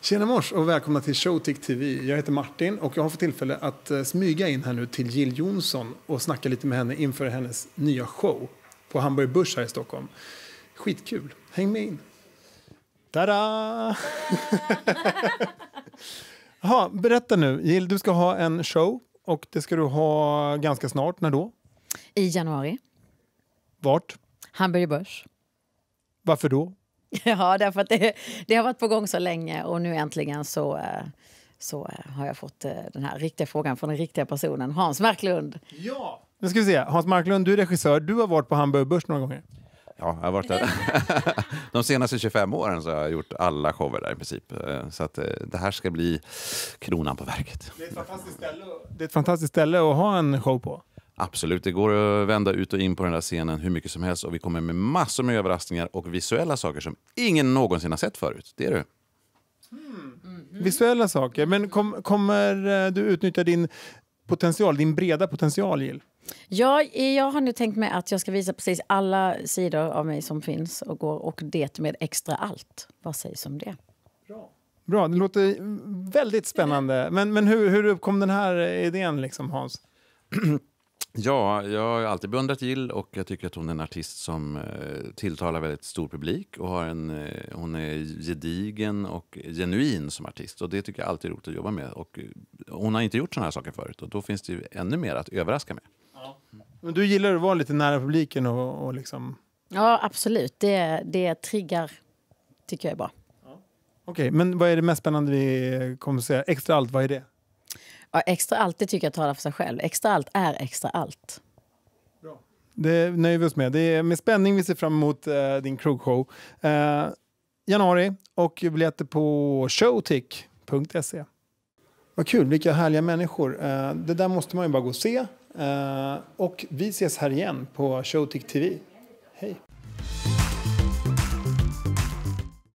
Tjena mors och välkomna till Showtick TV. Jag heter Martin och jag har fått tillfälle att eh, smyga in här nu till Jill Johnson och snacka lite med henne inför hennes nya show på Hamburg Börs här i Stockholm. Skitkul. Häng med in. Tada! Jaha, berätta nu. Jill, du ska ha en show och det ska du ha ganska snart. När då? I januari. Vart? Hamburg Börs. Varför då? Ja, därför att det, det, har varit på gång så länge och nu äntligen så, eh, så eh, har jag fått eh, den här riktiga frågan från den riktiga personen, Hans Marklund. Ja! Nu ska vi se. Hans Marklund, du är regissör. Du har varit på Hamburg Börs några gånger. Ja, jag har varit där. De senaste 25 åren så har jag gjort alla shower där i princip. Så att det här ska bli kronan på verket. Det är ett fantastiskt ställe, det är ett fantastiskt ställe att ha en show på. Absolut, det går att vända ut och in på den där scenen hur mycket som helst och vi kommer med massor med överraskningar och visuella saker som ingen någonsin har sett förut. Det är du. Mm. Mm Visuella saker. Men kom, kommer eh, du utnyttja din potential, din breda potential, Jill? Ja, jag har nu tänkt mig att jag ska visa precis alla sidor av mig som finns och går och det med extra allt. Vad sägs om det? Bra. Bra, det låter väldigt spännande. Men, men hur, hur uppkom den här idén, liksom, Hans? Ja, jag har alltid beundrat Jill och jag tycker att hon är en artist som eh, tilltalar väldigt stor publik och har en, eh, hon är gedigen och genuin som artist och det tycker jag alltid är roligt att jobba med. Och eh, hon har inte gjort sådana här saker förut och då finns det ju ännu mer att överraska med. Men du gillar att vara lite nära publiken och, och liksom... Ja, absolut. Det, det triggar, tycker jag är bra. Okej, okay, men vad är det mest spännande vi kommer att se? Extra allt, vad är det? Ja, extra allt det tycker jag talar för sig själv. Extra allt är extra allt. Bra. Det nöjer vi oss med. Det är med spänning vi ser fram emot eh, din krogshow. Eh, januari och biljetter på showtick.se. Vad kul, vilka härliga människor. Eh, det där måste man ju bara gå och se. Eh, och vi ses här igen på Showtick TV. Hej!